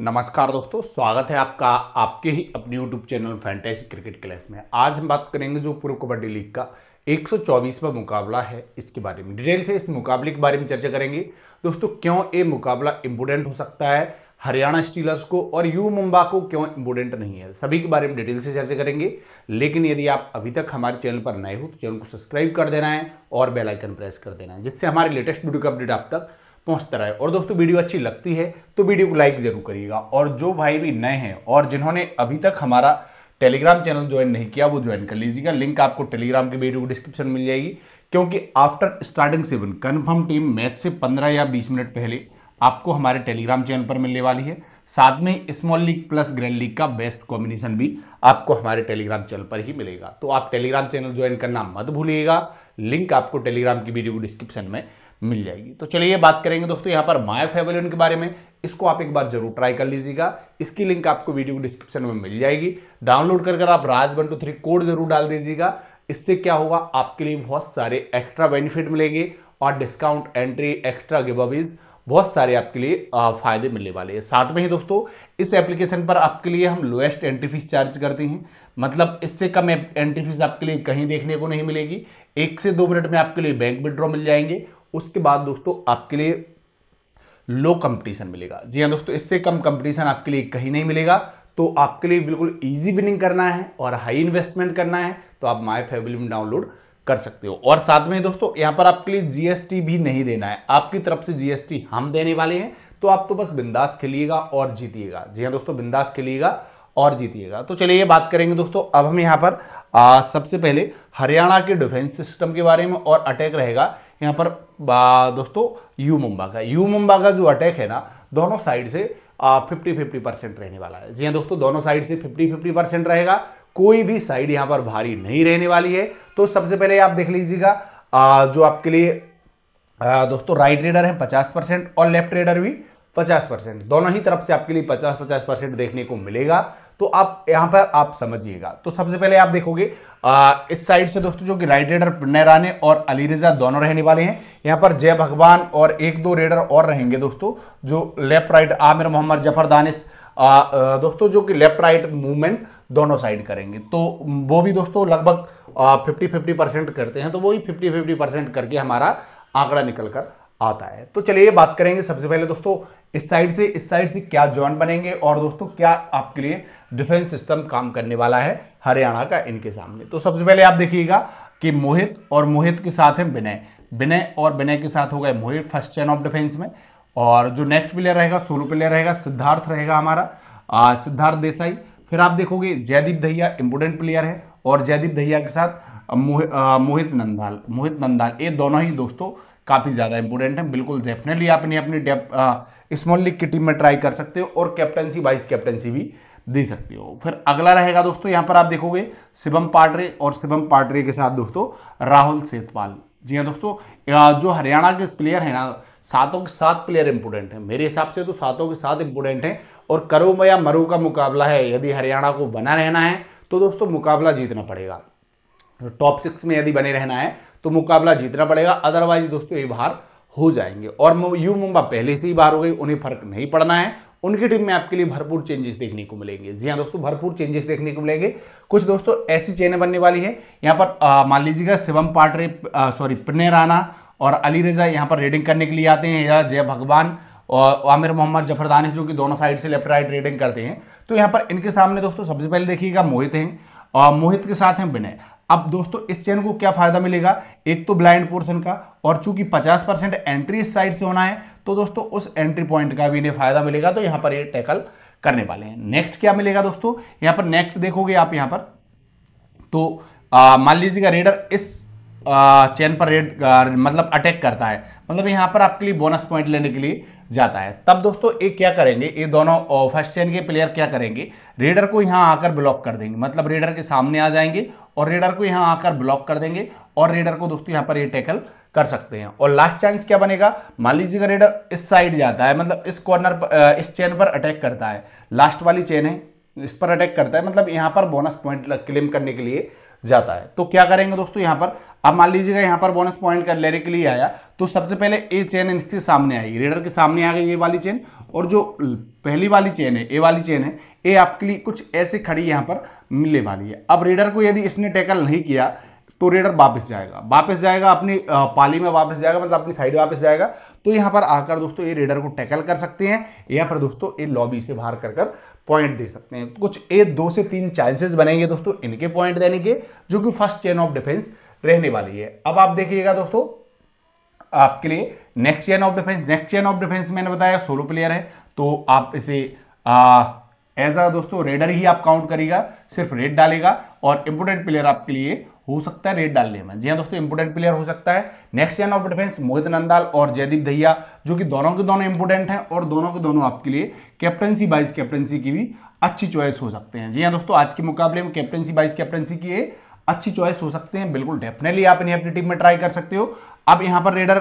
नमस्कार दोस्तों स्वागत है आपका आपके ही अपने YouTube channel fantasy cricket class में आज हम बात करेंगे जो पूर्व कबड्डी लीग का 124वां मुकाबला है इसके बारे में डिटेल से इस मुकाबले के बारे में चर्चा करेंगे दोस्तों क्यों ये मुकाबला इम्पोर्टेंट हो सकता है हरियाणा स्टीलर्स को और यू मुंबा को क्यों इम्पोर्टेंट नहीं है सभी के बारे में डिटेल से चर्चा करेंगे लेकिन यदि आप अभी तक हमारे चैनल पर नए हो तो चैनल को सब्सक्राइब कर देना है और बेलाइकन प्रेस कर देना है जिससे हमारे लेटेस्ट वीडियो का अपडेट आप तक पहुंचता रहे और दोस्तों वीडियो अच्छी लगती है तो वीडियो को लाइक ज़रूर करिएगा और जो भाई भी नए हैं और जिन्होंने अभी तक हमारा टेलीग्राम चैनल ज्वाइन नहीं किया वो ज्वाइन कर लीजिएगा लिंक आपको टेलीग्राम की वीडियो को डिस्क्रिप्शन मिल जाएगी क्योंकि after starting seven confirm team match से पंद्रह या बीस मिनट पहले आपको हमारे टेलीग्राम चैनल पर मिलने वाली है साथ में small league plus grand league का बेस्ट कॉम्बिनेशन भी आपको हमारे टेलीग्राम चैनल पर ही मिलेगा तो आप टेलीग्राम चैनल ज्वाइन करना मत भूलिएगा लिंक आपको टेलीग्राम की वीडियो को डिस्क्रिप्शन में मिल जाएगी तो चलिए बात करेंगे दोस्तों यहाँ पर माया फेवलियन के बारे में इसको आप एक बार जरूर ट्राई कर लीजिएगा इसकी लिंक आपको वीडियो के डिस्क्रिप्शन में मिल जाएगी डाउनलोड कर आप Raj one two three code जरूर डाल दीजिएगा इससे क्या होगा आपके लिए बहुत सारे एक्स्ट्रा बेनिफिट मिलेंगे और डिस्काउंट एंट्री एक्स्ट्रा गिव बहुत सारे आपके लिए फ़ायदे मिलने वाले हैं साथ में ही दोस्तों इस एप्लीकेशन पर आपके लिए हम लोएस्ट एंट्री फीस चार्ज करते हैं मतलब इससे कम एंट्री फीस आपके लिए कहीं देखने को नहीं मिलेगी एक से दो मिनट में आपके लिए बैंक विड्रॉ मिल जाएंगे उसके बाद दोस्तों आपके लिए लो कंपटीशन मिलेगा जी हाँ दोस्तों इससे कम कंपटीशन आपके लिए कहीं नहीं मिलेगा तो आपके लिए बिल्कुल इजी विनिंग करना है और हाई इन्वेस्टमेंट करना है तो आप माई फेवलिम डाउनलोड कर सकते हो और साथ में दोस्तों यहाँ पर आपके लिए जीएसटी भी नहीं देना है आपकी तरफ से जीएसटी हम देने वाले हैं तो आप तो बस बिंदास खेलिएगा और जीतिएगा जी हाँ दोस्तों बिंदास खेलिएगा और जीतिएगा तो चलिए बात करेंगे दोस्तों अब हम यहाँ पर आ, सबसे पहले हरियाणा के डिफेंस सिस्टम के बारे में और अटैक रहेगा यहाँ पर दोस्तों यू मुंबा का यू मुंबा का जो अटैक है ना दोनों साइड से फिफ्टी फिफ्टी परसेंट रहने वाला है जी हाँ दोस्तों दोनों साइड से फिफ्टी फिफ्टी परसेंट रहेगा कोई भी साइड यहाँ पर भारी नहीं रहने वाली है तो सबसे पहले आप देख लीजिएगा जो आपके लिए दोस्तों राइट रेडर है पचास परसेंट और लेफ्ट रेडर भी पचास परसेंट दोनों ही तरफ से आपके लिए पचास पचास परसेंट देखने को मिलेगा तो आप यहां पर आप समझिएगा तो सबसे पहले आप देखोगे आ, इस साइड से दोस्तों जो कि राइट रेडर नैराने और अली रिजा दोनों रहने वाले हैं यहाँ पर जय भगवान और एक दो रेडर और रहेंगे दोस्तों जो left right Amir Mohammad Zafar Danish दोस्तों जो कि लेफ्ट राइट मूवमेंट दोनों साइड करेंगे तो वो भी दोस्तों लगभग फिफ्टी फिफ्टी परसेंट करते हैं तो वही फिफ्टी फिफ्टी परसेंट करके हमारा आंकड़ा निकल कर आता है तो चलिए बात करेंगे सबसे पहले दोस्तों इस साइड से इस साइड से क्या जॉन बनेंगे और दोस्तों क्या आपके लिए डिफेंस सिस्टम काम करने वाला है हरियाणा का इनके सामने तो सबसे पहले आप देखिएगा कि मोहित और मोहित के साथ है विनय विनय और विनय के साथ हो गए Mohit first chain of defence में और जो नेक्स्ट प्लेयर रहेगा सोलो प्लेयर रहेगा सिद्धार्थ रहेगा हमारा सिद्धार्थ देसाई फिर आप देखोगे जयदीप दहिया इंपोर्टेंट प्लेयर है और जयदीप दहिया के साथ मोहित नंदाल मोहित नंदाल ये दोनों ही दोस्तों काफ़ी ज़्यादा इंपॉर्टेंट है बिल्कुल डेफिनेटली आप अपनी अपनी स्मॉल लीग की टीम में ट्राई कर सकते हो और कैप्टनसी वाइस कैप्टनसी भी दे सकते हो फिर अगला रहेगा दोस्तों यहाँ पर आप देखोगे शिवम पाटरे और शिवम पाटरे के साथ दोस्तों राहुल सेतपाल जी हाँ दोस्तों जो हरियाणा के प्लेयर हैं ना सातों के सात प्लेयर इंपोर्टेंट हैं मेरे हिसाब से तो सातों के सात इंपोर्टेंट हैं और करो या मरु का मुकाबला है यदि हरियाणा को बना रहना है तो दोस्तों मुकाबला जीतना पड़ेगा टॉप तो सिक्स में यदि बने रहना है तो मुकाबला जीतना पड़ेगा अदरवाइज दोस्तों ये बाहर हो जाएंगे और यू मुंबा पहले से ही बाहर हो गई उन्हें फर्क नहीं पड़ना है उनकी टीम में आपके लिए भरपूर चेंजेस देखने को मिलेंगे जी हाँ दोस्तों भरपूर चेंजेस देखने को मिलेंगे कुछ दोस्तों ऐसी चेन बनने वाली है यहाँ पर मान लीजिएगा शिवम पाटरे सॉरी पिने राना और अली रजा यहाँ पर रेडिंग करने के लिए आते हैं या जय भगवान और आमिर मोहम्मद जफर दानिश जो कि दोनों साइड से लेफ्ट राइट रेडिंग करते हैं तो यहाँ पर इनके सामने दोस्तों सबसे पहले देखिएगा मोहित हैं और मोहित के साथ हैं विनय अब दोस्तों इस चेन को क्या फायदा मिलेगा एक तो ब्लाइंड पोर्शन का और चूंकि 50 परसेंट एंट्री इस साइड से होना है तो दोस्तों उस एंट्री पॉइंट का भी इन्हें फायदा मिलेगा तो यहां पर ये टैकल करने वाले हैं नेक्स्ट क्या मिलेगा दोस्तों यहां पर नेक्स्ट देखोगे आप यहां पर तो मान लीजिएगा रेडर इस चैन पर रेड मतलब अटैक करता है मतलब यहां पर आपके लिए बोनस पॉइंट लेने के लिए जाता है तब दोस्तों ये क्या करेंगे ये दोनों फर्स्ट चैन के प्लेयर क्या करेंगे रेडर को यहां आकर ब्लॉक कर देंगे मतलब रेडर के सामने आ जाएंगे और रेडर को यहां आकर ब्लॉक कर देंगे और रेडर को दोस्तों यहां पर ये टैकल कर सकते हैं और लास्ट चांस क्या बनेगा मान लीजिए रेडर इस साइड जाता है मतलब इस कॉर्नर पर इस चेन पर अटैक करता है लास्ट वाली चेन है इस पर अटैक करता है मतलब यहां पर बोनस पॉइंट क्लेम करने के लिए जाता है तो क्या करेंगे दोस्तों यहां पर अब मान लीजिएगा यहां पर बोनस पॉइंट कर लेने के लिए आया तो सबसे पहले ये चेन इसके सामने आई रेडर के सामने आ गई ये वाली चेन और जो पहली वाली चेन है ए वाली चेन है ए आपके लिए कुछ ऐसे खड़ी यहाँ पर मिलने वाली है अब रेडर को यदि इसने टैकल नहीं किया तो रेडर वापस जाएगा वापस जाएगा अपनी पाली में वापस जाएगा मतलब अपनी साइड वापस जाएगा तो यहाँ पर आकर दोस्तों ये रेडर को टैकल कर सकते हैं या फिर दोस्तों ये लॉबी से बाहर कर कर पॉइंट दे सकते हैं कुछ ए दो से तीन चांसेस बनेंगे दोस्तों इनके पॉइंट देने के जो कि फर्स्ट चेन ऑफ डिफेंस रहने वाली है अब आप देखिएगा दोस्तों आपके लिए next chain of defence next chain of defence मैंने बताया सोलो प्लेयर है तो आप इसे एज अ दोस्तों रेडर ही आप काउंट करेगा सिर्फ रेड डालेगा और इंपोर्टेंट प्लेयर आपके लिए हो सकता है रेड डालने में जी हाँ दोस्तों इंपोर्टेंट प्लेयर हो सकता है next chain of defence Mohit Nandal और जयदीप दहिया जो कि दोनों के दोनों इंपोर्टेंट हैं और दोनों के दोनों आपके लिए कैप्टनसी बाइस कैप्टनसी की भी अच्छी चॉइस हो सकते हैं जी हाँ दोस्तों आज के मुकाबले में कैप्टनसी बाइस कैप्टनसी की अच्छी चॉइस हो सकते हैं बिल्कुल डेफिनेटली आप इन्हें अपनी टीम में ट्राई कर सकते हो अब यहाँ पर रेडर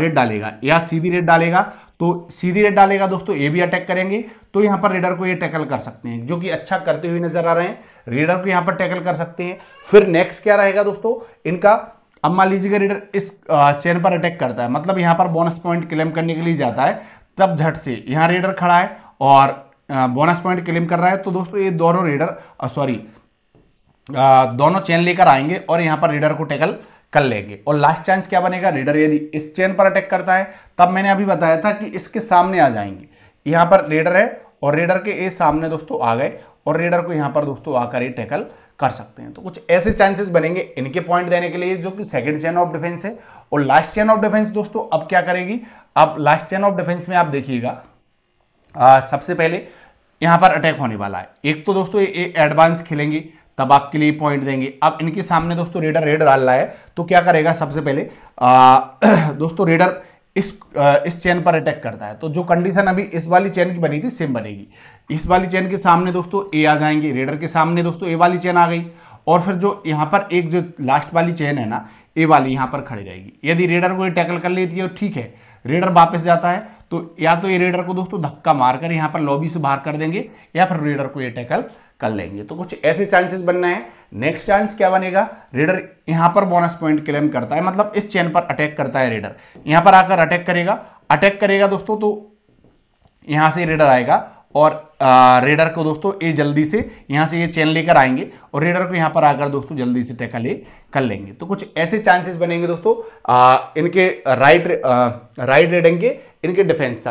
रेड डालेगा या सीधी रेड डालेगा तो सीधी रेड डालेगा दोस्तों ये भी अटैक करेंगे तो यहां पर रेडर को ये टैकल कर सकते हैं जो कि अच्छा करते हुए नजर आ रहे हैं रेडर को यहां पर टैकल कर सकते हैं फिर नेक्स्ट क्या रहेगा दोस्तों इनका अब मान लीजिएगा रेडर इस चेन पर अटैक करता है मतलब यहां पर बोनस पॉइंट क्लेम करने के लिए जाता है तब झट से यहां रेडर खड़ा है और बोनस पॉइंट क्लेम कर रहा है तो दोस्तों ये दोनों रेडर सॉरी दोनों चेन लेकर आएंगे और यहां पर रेडर को टैकल कर लेंगे और लास्ट चांस क्या बनेगा रीडर यदि इस चेन पर अटैक करता है तब मैंने अभी बताया था कि इसके सामने आ जाएंगे यहां पर रेडर है और रीडर के ए सामने दोस्तों आ गए और रीडर को यहां पर दोस्तों आकर ये टैकल कर सकते हैं तो कुछ ऐसे चांसेस बनेंगे इनके पॉइंट देने के लिए जो कि सेकंड चेन ऑफ डिफेंस है और लास्ट चेन ऑफ डिफेंस दोस्तों अब क्या करेगी अब लास्ट चेन ऑफ डिफेंस में आप देखिएगा सबसे पहले यहां पर अटैक होने वाला है एक तो दोस्तों ये एडवांस खेलेंगी तब आपके लिए पॉइंट देंगे अब इनके सामने दोस्तों रेडर रेड डाल रहा है तो क्या करेगा सबसे पहले आ, दोस्तों रेडर इस इस चेन पर अटैक करता है तो जो कंडीशन अभी इस वाली चेन की बनी थी सेम बनेगी इस वाली चेन के सामने दोस्तों ए आ जाएंगे रेडर के सामने दोस्तों ए वाली चेन आ गई और फिर जो यहाँ पर एक जो लास्ट वाली चेन है ना ए वाली यहाँ पर खड़ी रहेगी यदि रेडर को ये टैकल कर लेती है ठीक है रेडर वापस जाता है तो या तो ये रेडर को दोस्तों धक्का मारकर यहाँ पर लॉबी से बाहर कर देंगे या फिर रेडर को ये टैकल कर लेंगे तो कुछ ऐसे चांसेस बनना है नेक्स्ट चांस क्या बनेगा रेडर यहां पर बोनस पॉइंट क्लेम करता है मतलब इस चेन पर अटैक करता है रेडर यहां पर आकर अटैक करेगा अटैक करेगा दोस्तों तो यहां से रेडर आएगा और रेडर को दोस्तों ये जल्दी से यहाँ से ये चेन लेकर आएंगे और रेडर को यहाँ पर आकर दोस्तों जल्दी से टैकल ये कर लेंगे तो कुछ ऐसे चांसेस बनेंगे दोस्तों आ, इनके राइट राइट रेडिंग के इनके डिफेंस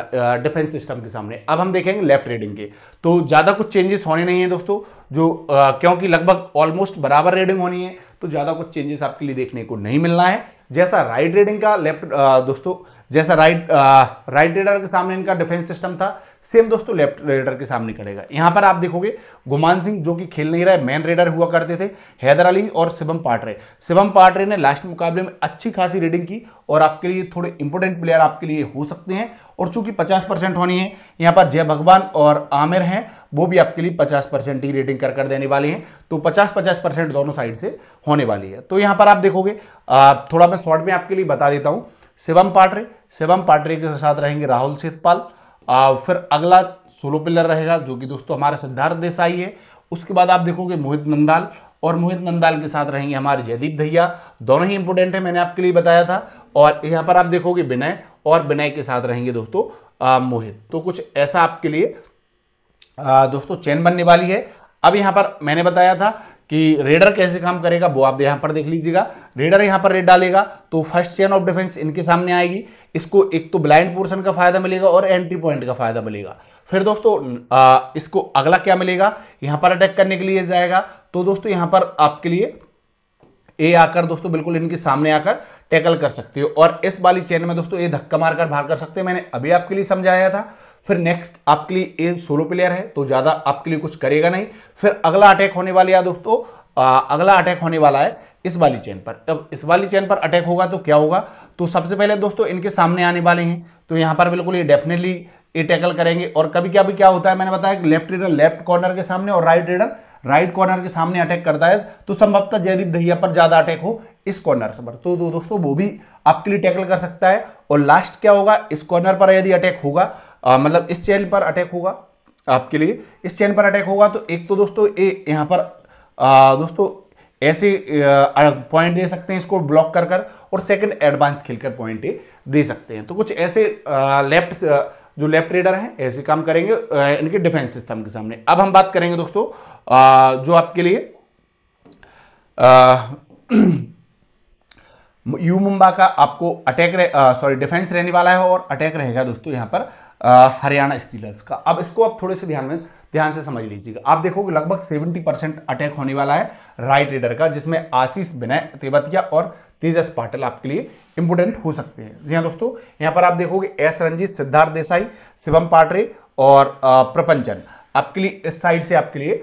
डिफेंस सिस्टम के सामने अब हम देखेंगे लेफ्ट रेडिंग के तो ज़्यादा कुछ चेंजेस होने नहीं है दोस्तों जो आ, क्योंकि लगभग ऑलमोस्ट बराबर रेडिंग होनी है तो ज़्यादा कुछ चेंजेस आपके लिए देखने को नहीं मिलना है जैसा राइट रेडिंग का लेफ्ट दोस्तों जैसा राइट राइट रेडर के सामने इनका डिफेंस सिस्टम था सेम दोस्तों लेफ्ट रेडर के सामने करेगा यहां पर आप देखोगे गुमान सिंह जो कि खेल नहीं रहा है मैन रेडर हुआ करते थे हैदर अली और शिवम पाटरे शिवम पाटरे ने लास्ट मुकाबले में अच्छी खासी रीडिंग की और आपके लिए थोड़े इंपॉर्टेंट प्लेयर आपके लिए हो सकते हैं और चूंकि 50 परसेंट होनी है यहाँ पर जय भगवान और आमिर हैं वो भी आपके लिए 50 परसेंट ही रेटिंग कर कर देने वाले हैं तो 50 50 परसेंट दोनों साइड से होने वाली है तो यहाँ पर आप देखोगे थोड़ा मैं शॉर्ट में आपके लिए बता देता हूँ शिवम पाटरे शिवम पाटरे के साथ रहेंगे राहुल सेतपाल फिर अगला सोलो प्लेयर रहेगा जो कि दोस्तों हमारे सिद्धार्थ देसाई है उसके बाद आप देखोगे मोहित नंदाल और मोहित नंदाल के साथ रहेंगे हमारे जयदीप धैया दोनों ही इंपोर्टेंट है मैंने आपके लिए बताया था और यहाँ पर आप देखोगे विनय और विनय के साथ रहेंगे दोस्तों मोहित तो कुछ ऐसा आपके लिए आ, दोस्तों चैन बनने वाली है अब यहाँ पर मैंने बताया था कि रेडर कैसे काम करेगा वो आप यहां पर देख लीजिएगा रेडर यहां पर रेड डालेगा तो फर्स्ट चेन ऑफ डिफेंस इनके सामने आएगी इसको एक तो ब्लाइंड पोर्शन का फायदा मिलेगा और एंट्री पॉइंट का फायदा मिलेगा फिर दोस्तों आ, इसको अगला क्या मिलेगा यहां पर अटैक करने के लिए जाएगा तो दोस्तों यहां पर आपके लिए ए आकर दोस्तों बिल्कुल इनके सामने आकर टैकल कर सकते हो और इस वाली चेन में दोस्तों ये धक्का मारकर भार कर सकते हैं मैंने अभी आपके लिए समझाया था फिर नेक्स्ट आपके लिए ये सोलो प्लेयर है तो ज़्यादा आपके लिए कुछ करेगा नहीं फिर अगला अटैक होने वाला है दोस्तों अगला अटैक होने वाला है इस वाली चेन पर अब इस वाली चेन पर अटैक होगा तो क्या होगा तो सबसे पहले दोस्तों इनके सामने आने वाले हैं तो यहां पर बिल्कुल ये डेफिनेटली ये टैकल करेंगे और कभी क्या भी क्या होता है मैंने बताया कि लेफ्ट रेडर लेफ्ट कॉर्नर के सामने और राइट रेडर राइट कॉर्नर के सामने अटैक करता है तो संभवतः जयदीप दहिया पर ज़्यादा अटैक हो इस कॉर्नर पर तो दो दोस्तों वो भी आपके लिए टैकल कर सकता है और लास्ट क्या होगा इस कॉर्नर पर यदि अटैक होगा मतलब इस चैनल पर अटैक होगा आपके लिए इस चैनल पर अटैक होगा तो एक तो दोस्तों ये यहाँ पर आ, दोस्तों ऐसे पॉइंट दे सकते हैं इसको ब्लॉक कर कर और सेकंड एडवांस खेलकर पॉइंट दे सकते हैं तो कुछ ऐसे लेफ्ट जो लेफ्ट रेडर हैं ऐसे काम करेंगे इनके डिफेंस सिस्टम के सामने अब हम बात करेंगे दोस्तों आ, जो आपके लिए यू मुंबा का आपको अटैक सॉरी डिफेंस रहने वाला है और अटैक रहेगा दोस्तों यहाँ पर हरियाणा स्टीलर्स का अब इसको आप थोड़े से ध्यान में ध्यान से समझ लीजिएगा आप देखोगे लगभग 70 परसेंट अटैक होने वाला है राइट रेडर का जिसमें आशीष विनय तेवतिया और तेजस पाटिल आपके लिए इंपोर्टेंट हो सकते हैं जी हाँ दोस्तों यहाँ पर आप देखोगे एस रंजीत सिद्धार्थ देसाई शिवम पाटरे और प्रपंचन आपके लिए इस साइड से आपके लिए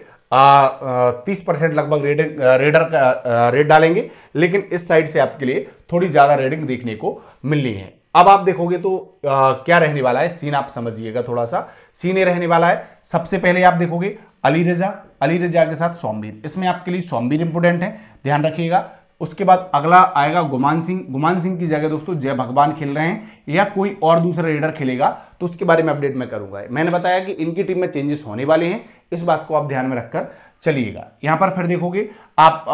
तीस परसेंट लगभग रेडिंग रेडर का रेड डालेंगे लेकिन इस साइड से आपके लिए थोड़ी ज़्यादा रेडिंग देखने को मिलनी है अब आप देखोगे तो आ, क्या रहने वाला है सीन आप समझिएगा थोड़ा सा सीन ये रहने वाला है सबसे पहले आप देखोगे अली रजा अली रजा के साथ सोमबीर इसमें आपके लिए सोमबीर इंपोर्टेंट है ध्यान रखिएगा उसके बाद अगला आएगा गुमान सिंह गुमान सिंह की जगह दोस्तों जय भगवान खेल रहे हैं या कोई और दूसरा रेडर खेलेगा तो उसके बारे में अपडेट मैं करूंगा मैंने बताया कि इनकी टीम में चेंजेस होने वाले हैं इस बात को आप ध्यान में रखकर चलिएगा यहां पर फिर देखोगे आप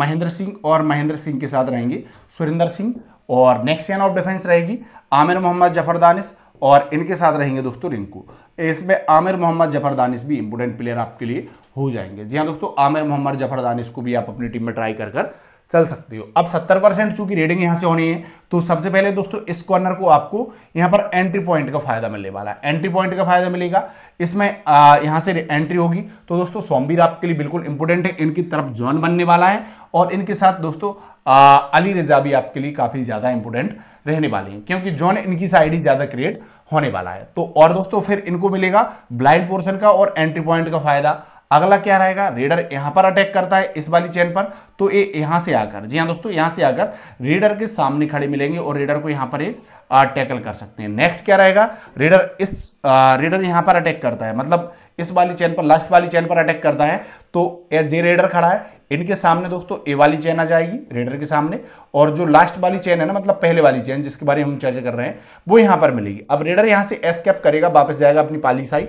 महेंद्र सिंह और महेंद्र सिंह के साथ रहेंगे सुरेंद्र सिंह और नेक्स्ट चैन ऑफ डिफेंस रहेगी आमिर मोहम्मद जफर दानिश और इनके साथ रहेंगे दोस्तों रिंकू इसमें आमिर मोहम्मद जफर दानिश भी इंपोर्टेंट प्लेयर आपके लिए हो जाएंगे जी हाँ दोस्तों आमिर मोहम्मद जफर दानिश को भी आप अपनी टीम में ट्राई कर कर चल सकते हो अब 70 परसेंट चूंकि रेडिंग यहां से होनी है तो सबसे पहले दोस्तों इस कॉर्नर को आपको यहां पर एंट्री पॉइंट का फायदा मिलने वाला है एंट्री पॉइंट का फायदा मिलेगा इसमें आ, यहां से एंट्री होगी तो दोस्तों सोमबीर आपके लिए बिल्कुल इंपोर्टेंट है इनकी तरफ जॉन बनने वाला है और इनके साथ दोस्तों अली रजा भी आपके लिए काफ़ी ज़्यादा इंपोर्टेंट रहने वाले हैं क्योंकि जॉन इनकी साइड ही ज़्यादा क्रिएट होने वाला है तो और दोस्तों फिर इनको मिलेगा ब्लाइंड पोर्शन का और एंट्री पॉइंट का फायदा अगला क्या रहेगा रेडर यहां पर अटैक करता है इस वाली चेन पर तो ये यहां से आकर जी हाँ दोस्तों यहां से आकर रेडर के सामने खड़े मिलेंगे और रेडर को यहां पर ये टैकल कर सकते हैं नेक्स्ट क्या रहेगा रेडर इस रेडर यहां पर अटैक करता है मतलब इस वाली चैन पर लास्ट वाली चैन पर अटैक करता है तो जे रेडर खड़ा है इनके सामने दोस्तों ए वाली चेन आ जाएगी रेडर के सामने और जो लास्ट वाली चेन है ना मतलब पहले वाली चेन जिसके बारे में हम चर्चा कर रहे हैं वो यहां पर मिलेगी अब रेडर यहां से एस कैप करेगा वापस जाएगा अपनी पाली साई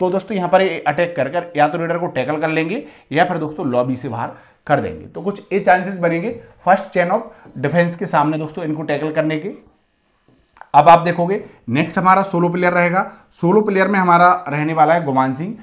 तो दोस्तों यहां पर अटैक कर कर या तो रेडर को टैकल कर लेंगे या फिर दोस्तों लॉबी से बाहर कर देंगे तो कुछ ये चांसेस बनेंगे फर्स्ट चेन ऑफ डिफेंस के सामने दोस्तों इनको टैकल करने के अब आप देखोगे नेक्स्ट हमारा सोलो प्लेयर रहेगा सोलो प्लेयर में हमारा रहने वाला है गुमान सिंह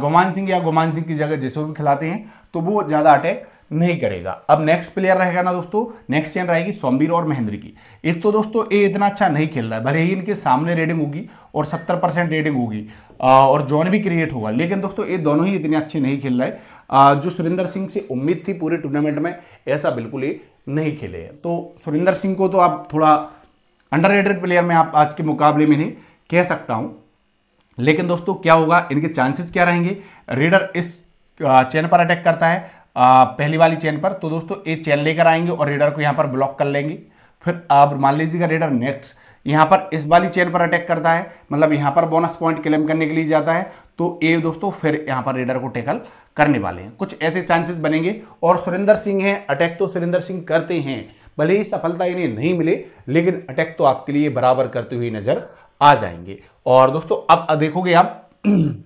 गुमान सिंह या गुमान सिंह की जगह जैसे भी खिलाते हैं तो वो ज़्यादा अटैक नहीं करेगा अब नेक्स्ट प्लेयर रहेगा ना दोस्तों नेक्स्ट चेन रहेगी सोम्बिर और महेंद्र की एक तो दोस्तों ये इतना अच्छा नहीं खेल रहा है भले ही इनके सामने रेडिंग होगी और 70 परसेंट रेडिंग होगी और जॉन भी क्रिएट होगा लेकिन दोस्तों ये दोनों ही इतने अच्छे नहीं खेल रहे जो सुरेंद्र सिंह से उम्मीद थी पूरे टूर्नामेंट में ऐसा बिल्कुल ही नहीं खेले तो सुरेंद्र सिंह को तो आप थोड़ा अंडर प्लेयर में आप आज के मुकाबले में नहीं कह सकता हूँ लेकिन दोस्तों क्या होगा इनके चांसेस क्या रहेंगे रीडर इस चेन पर अटैक करता है पहली वाली चेन पर तो दोस्तों ये चेन लेकर आएंगे और रेडर को यहाँ पर ब्लॉक कर लेंगे फिर आप मान लीजिएगा रेडर नेक्स्ट यहाँ पर इस वाली चेन पर अटैक करता है मतलब यहाँ पर बोनस पॉइंट क्लेम करने के लिए जाता है तो ये दोस्तों फिर यहाँ पर रेडर को टैकल करने वाले हैं कुछ ऐसे चांसेस बनेंगे और सुरेंद्र सिंह हैं अटैक तो सुरेंद्र सिंह करते हैं भले ही सफलता इन्हें नहीं मिले लेकिन अटैक तो आपके लिए बराबर करते हुए नजर आ जाएंगे और दोस्तों अब देखोगे आप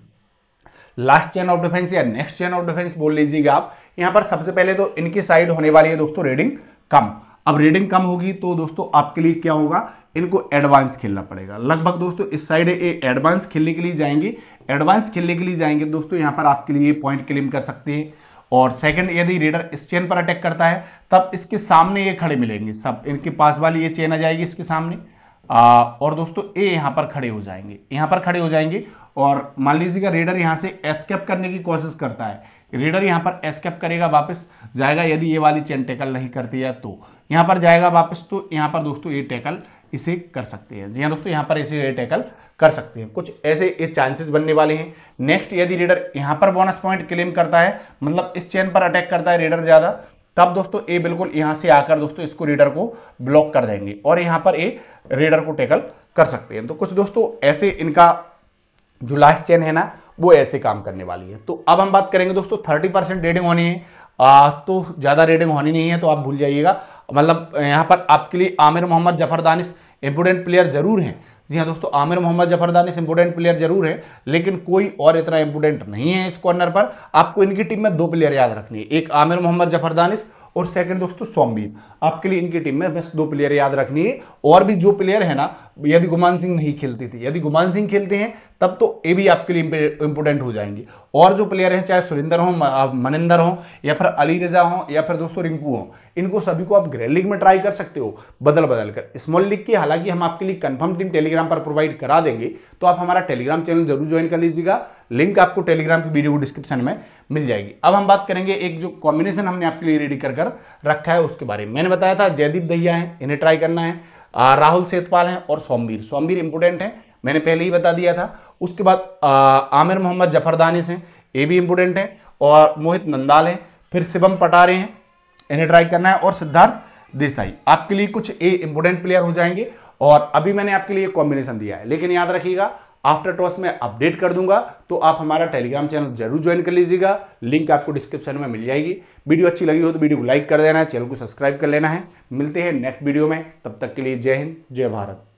लास्ट चेन ऑफ डिफेंस या नेक्स्ट चेन ऑफ डिफेंस बोल लीजिएगा आप यहां पर सबसे पहले तो इनकी साइड होने वाली है दोस्तों रीडिंग कम अब रीडिंग कम होगी तो दोस्तों आपके लिए क्या होगा इनको एडवांस खेलना पड़ेगा लगभग दोस्तों इस साइड ये एडवांस खेलने के लिए जाएंगे एडवांस खेलने के लिए जाएंगे दोस्तों यहाँ पर आपके लिए पॉइंट क्लेम कर सकते हैं और सेकंड यदि रीडर इस चेन पर अटैक करता है तब इसके सामने ये खड़े मिलेंगे सब इनके पास वाली ये चेन आ जाएगी इसके सामने आ, और दोस्तों ए यहाँ पर खड़े हो जाएंगे यहाँ पर खड़े हो जाएंगे और मान लीजिएगा रेडर यहाँ से एस्केप करने की कोशिश करता है रेडर यहाँ पर एस्केप करेगा वापस जाएगा यदि ये वाली चेन टैकल नहीं करती है तो यहाँ पर जाएगा वापस तो यहाँ पर दोस्तों ये टैकल इसे कर सकते हैं जी हाँ दोस्तों यहाँ पर इसे ये टैकल कर सकते हैं कुछ ऐसे ये चांसेस बनने वाले हैं नेक्स्ट यदि रेडर यहाँ पर बोनस पॉइंट क्लेम करता है मतलब इस चेन पर अटैक करता है रेडर ज़्यादा तब दोस्तों ए बिल्कुल यहां से आकर दोस्तों इसको रीडर को ब्लॉक कर देंगे और यहां पर ए रीडर को टेकल कर सकते हैं तो कुछ दोस्तों ऐसे इनका जो लाइफ चेन है ना वो ऐसे काम करने वाली है तो अब हम बात करेंगे दोस्तों थर्टी परसेंट रेडिंग होनी है आ, तो ज़्यादा रेडिंग होनी नहीं है तो आप भूल जाइएगा मतलब यहां पर आपके लिए Amir Mohammad Zafar Danish important player जरूर हैं जी हाँ दोस्तों Amir Mohammad Zafardanesh important player जरूर है लेकिन कोई और इतना इंपोर्टेंट नहीं है इस कॉर्नर पर आपको इनकी टीम में दो प्लेयर याद रखनी है एक आमिर मोहम्मद जफरदानिस और सेकंड दोस्तों सोमबीर आपके लिए इनकी टीम में बस दो प्लेयर याद रखनी है और भी जो प्लेयर है ना यदि गुमान सिंह नहीं खेलती थी यदि गुमान सिंह खेलते हैं तब तो ये भी आपके लिए इंपोर्टेंट हो जाएंगे और जो प्लेयर हैं चाहे सुरेंद्र हो मनिंदर हो या फिर अली रजा हो या फिर दोस्तों रिंकू हो इनको सभी को आप ग्रैंड लीग में ट्राई कर सकते हो बदल बदल कर स्मॉल लीग की हालांकि हम आपके लिए कंफर्म टीम टेलीग्राम पर प्रोवाइड करा देंगे तो आप हमारा टेलीग्राम चैनल जरूर ज्वाइन कर लीजिएगा लिंक आपको टेलीग्राम की वीडियो डिस्क्रिप्शन में मिल जाएगी अब हम बात करेंगे एक जो कॉम्बिनेशन हमने आपके लिए रेडी कर रखा है उसके बारे में मैंने बताया था जयदीप दहिया है इन्हें ट्राई करना है राहुल सेतपाल हैं और सोमवीर सोमवीर इंपोर्टेंट है मैंने पहले ही बता दिया था उसके बाद आमिर मोहम्मद जफरदानिस हैं ये भी इम्पोर्टेंट हैं और मोहित नंदाल हैं फिर शिवम पटारे हैं इन्हें ट्राई करना है और सिद्धार्थ देसाई आपके लिए कुछ ए इम्पोर्टेंट प्लेयर हो जाएंगे और अभी मैंने आपके लिए कॉम्बिनेशन दिया है लेकिन याद रखिएगा आफ्टर टॉस में अपडेट कर दूंगा तो आप हमारा टेलीग्राम चैनल जरूर ज्वाइन कर लीजिएगा लिंक आपको डिस्क्रिप्शन में मिल जाएगी वीडियो अच्छी लगी हो तो वीडियो को लाइक कर देना है चैनल को सब्सक्राइब कर लेना है मिलते हैं नेक्स्ट वीडियो में तब तक के लिए जय हिंद जय भारत